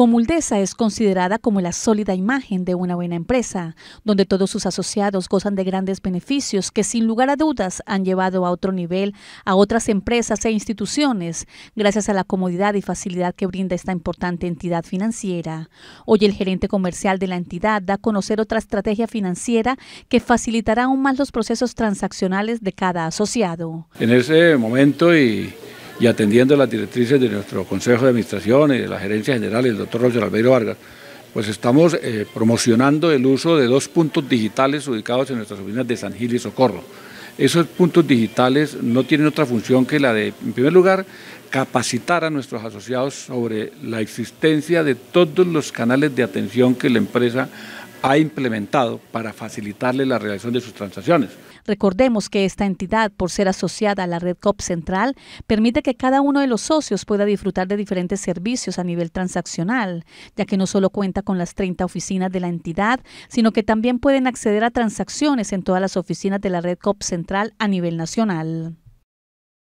Comuldesa es considerada como la sólida imagen de una buena empresa, donde todos sus asociados gozan de grandes beneficios que sin lugar a dudas han llevado a otro nivel a otras empresas e instituciones, gracias a la comodidad y facilidad que brinda esta importante entidad financiera. Hoy el gerente comercial de la entidad da a conocer otra estrategia financiera que facilitará aún más los procesos transaccionales de cada asociado. En ese momento y y atendiendo las directrices de nuestro Consejo de Administración y de la Gerencia General, el doctor Roger Almeida Vargas, pues estamos eh, promocionando el uso de dos puntos digitales ubicados en nuestras oficinas de San Gil y Socorro. Esos puntos digitales no tienen otra función que la de, en primer lugar, capacitar a nuestros asociados sobre la existencia de todos los canales de atención que la empresa ha implementado para facilitarle la realización de sus transacciones. Recordemos que esta entidad, por ser asociada a la red COP Central, permite que cada uno de los socios pueda disfrutar de diferentes servicios a nivel transaccional, ya que no solo cuenta con las 30 oficinas de la entidad, sino que también pueden acceder a transacciones en todas las oficinas de la red COP Central a nivel nacional.